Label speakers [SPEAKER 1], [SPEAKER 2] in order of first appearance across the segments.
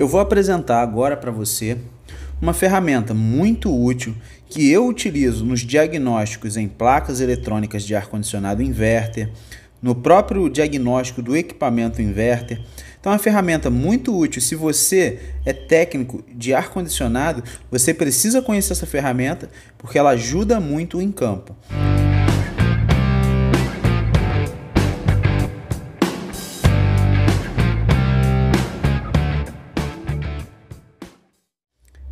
[SPEAKER 1] Eu vou apresentar agora para você uma ferramenta muito útil que eu utilizo nos diagnósticos em placas eletrônicas de ar-condicionado inverter, no próprio diagnóstico do equipamento inverter. Então, é uma ferramenta muito útil. Se você é técnico de ar-condicionado, você precisa conhecer essa ferramenta porque ela ajuda muito em campo.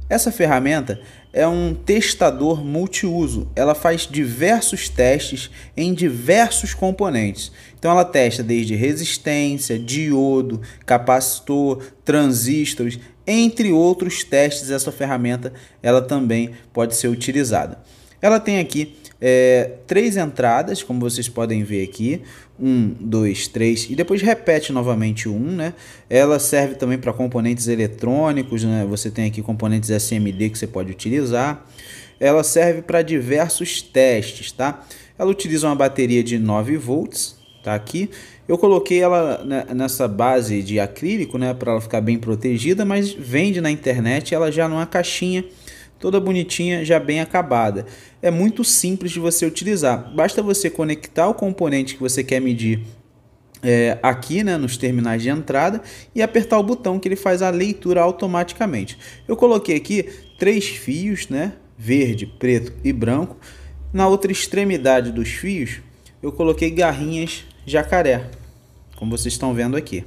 [SPEAKER 1] Essa ferramenta é um testador multiuso. Ela faz diversos testes em diversos componentes. Então ela testa desde resistência, diodo, capacitor, transistores, entre outros testes. Essa ferramenta ela também pode ser utilizada. Ela tem aqui é, três entradas, como vocês podem ver aqui. Um, dois, três, e depois repete novamente um, né? Ela serve também para componentes eletrônicos, né? Você tem aqui componentes SMD que você pode utilizar. Ela serve para diversos testes, tá? Ela utiliza uma bateria de 9 volts, tá aqui. Eu coloquei ela né, nessa base de acrílico, né, para ela ficar bem protegida, mas vende na internet, ela já numa caixinha toda bonitinha, já bem acabada. É muito simples de você utilizar. Basta você conectar o componente que você quer medir é, aqui né, nos terminais de entrada e apertar o botão que ele faz a leitura automaticamente. Eu coloquei aqui três fios, né, verde, preto e branco. Na outra extremidade dos fios, eu coloquei garrinhas jacaré, como vocês estão vendo aqui.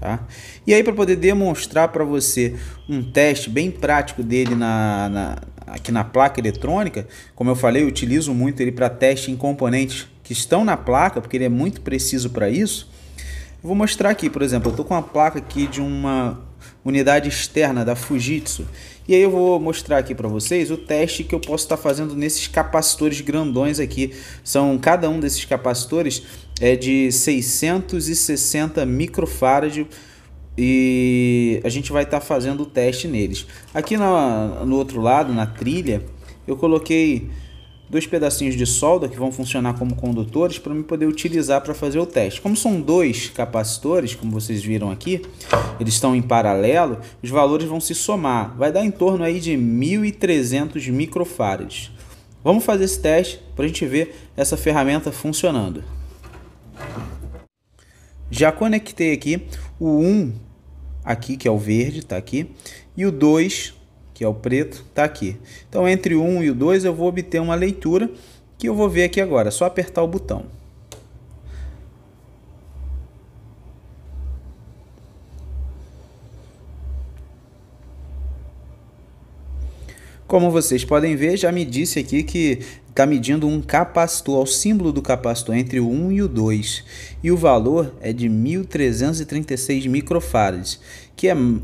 [SPEAKER 1] Tá? E aí para poder demonstrar para você um teste bem prático dele na, na, aqui na placa eletrônica, como eu falei, eu utilizo muito ele para teste em componentes que estão na placa, porque ele é muito preciso para isso. vou mostrar aqui, por exemplo, eu estou com uma placa aqui de uma unidade externa da Fujitsu. E aí eu vou mostrar aqui para vocês o teste que eu posso estar tá fazendo nesses capacitores grandões aqui. São cada um desses capacitores é de 660 microfarad e a gente vai estar tá fazendo o teste neles. Aqui na, no outro lado, na trilha, eu coloquei dois pedacinhos de solda que vão funcionar como condutores para eu poder utilizar para fazer o teste. Como são dois capacitores, como vocês viram aqui, eles estão em paralelo, os valores vão se somar. Vai dar em torno aí de 1.300 microfarads. Vamos fazer esse teste para a gente ver essa ferramenta funcionando. Já conectei aqui o 1 aqui, que é o verde, está aqui, e o 2 que é o preto, está aqui. Então, entre o 1 e o 2, eu vou obter uma leitura que eu vou ver aqui agora. É só apertar o botão. Como vocês podem ver, já me disse aqui que está medindo um capacitor, o símbolo do capacitor entre o 1 e o 2. E o valor é de 1.336 microfarads, que é um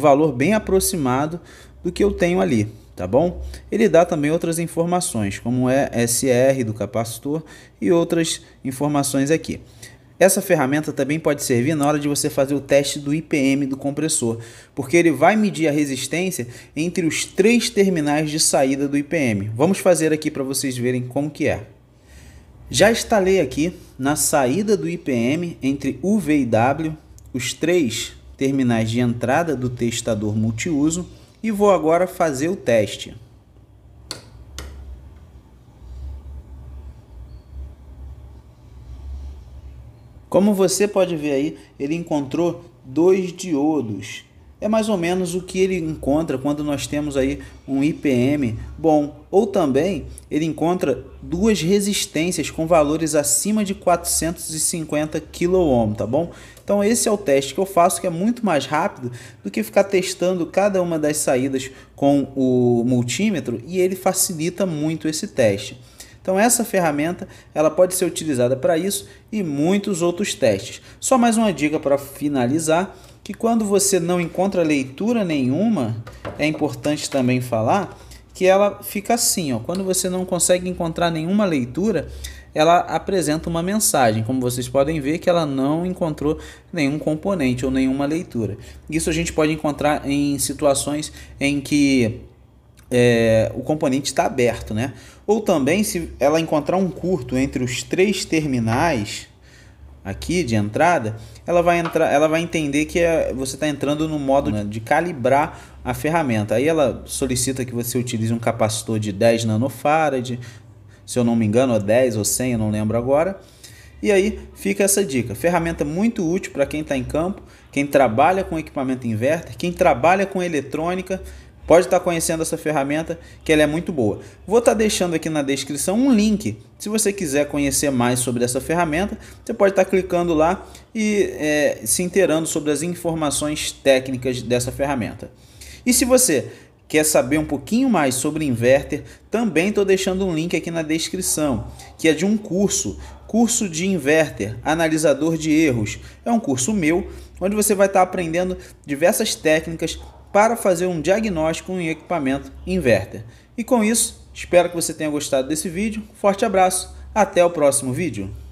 [SPEAKER 1] valor bem aproximado do que eu tenho ali, tá bom? Ele dá também outras informações, como é SR do capacitor e outras informações aqui. Essa ferramenta também pode servir na hora de você fazer o teste do IPM do compressor, porque ele vai medir a resistência entre os três terminais de saída do IPM. Vamos fazer aqui para vocês verem como que é. Já instalei aqui na saída do IPM entre UV e W os três terminais de entrada do testador multiuso e vou agora fazer o teste. Como você pode ver aí, ele encontrou dois diodos é mais ou menos o que ele encontra quando nós temos aí um IPM bom, ou também ele encontra duas resistências com valores acima de 450 kOhm, tá bom? Então esse é o teste que eu faço, que é muito mais rápido do que ficar testando cada uma das saídas com o multímetro e ele facilita muito esse teste. Então essa ferramenta ela pode ser utilizada para isso e muitos outros testes. Só mais uma dica para finalizar que quando você não encontra leitura nenhuma, é importante também falar que ela fica assim, ó. Quando você não consegue encontrar nenhuma leitura, ela apresenta uma mensagem, como vocês podem ver que ela não encontrou nenhum componente ou nenhuma leitura. Isso a gente pode encontrar em situações em que é, o componente está aberto, né? Ou também se ela encontrar um curto entre os três terminais, aqui de entrada, ela vai entrar, ela vai entender que é, você está entrando no modo né, de calibrar a ferramenta. Aí ela solicita que você utilize um capacitor de 10 nanofarad, se eu não me engano, é ou 10 ou 100, eu não lembro agora. E aí fica essa dica, ferramenta muito útil para quem está em campo, quem trabalha com equipamento inverter, quem trabalha com eletrônica, Pode estar conhecendo essa ferramenta que ela é muito boa. Vou estar deixando aqui na descrição um link. Se você quiser conhecer mais sobre essa ferramenta, você pode estar clicando lá e é, se inteirando sobre as informações técnicas dessa ferramenta. E se você quer saber um pouquinho mais sobre inverter, também estou deixando um link aqui na descrição, que é de um curso, curso de inverter, analisador de erros. É um curso meu, onde você vai estar aprendendo diversas técnicas para fazer um diagnóstico em equipamento inverter. E com isso, espero que você tenha gostado desse vídeo. Forte abraço, até o próximo vídeo.